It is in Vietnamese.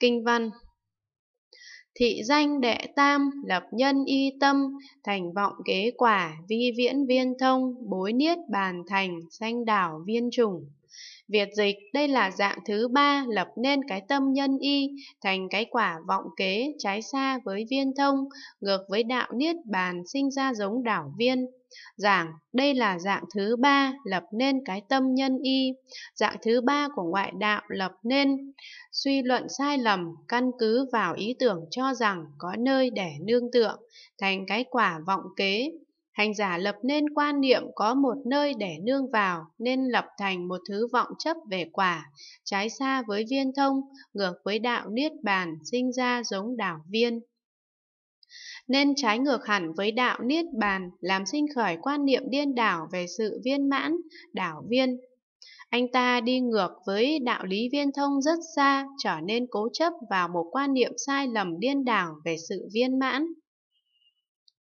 Kinh văn Thị danh đệ tam, lập nhân y tâm, thành vọng kế quả, vi viễn viên thông, bối niết bàn thành, sanh đảo viên trùng. Việt dịch, đây là dạng thứ ba lập nên cái tâm nhân y, thành cái quả vọng kế, trái xa với viên thông, ngược với đạo niết bàn sinh ra giống đảo viên giảng đây là dạng thứ ba lập nên cái tâm nhân y dạng thứ ba của ngoại đạo lập nên suy luận sai lầm căn cứ vào ý tưởng cho rằng có nơi để nương tượng thành cái quả vọng kế Hành giả lập nên quan niệm có một nơi để nương vào nên lập thành một thứ vọng chấp về quả, trái xa với viên thông, ngược với đạo niết bàn sinh ra giống đảo viên nên trái ngược hẳn với đạo niết bàn làm sinh khởi quan niệm điên đảo về sự viên mãn đảo viên anh ta đi ngược với đạo lý viên thông rất xa trở nên cố chấp vào một quan niệm sai lầm điên đảo về sự viên mãn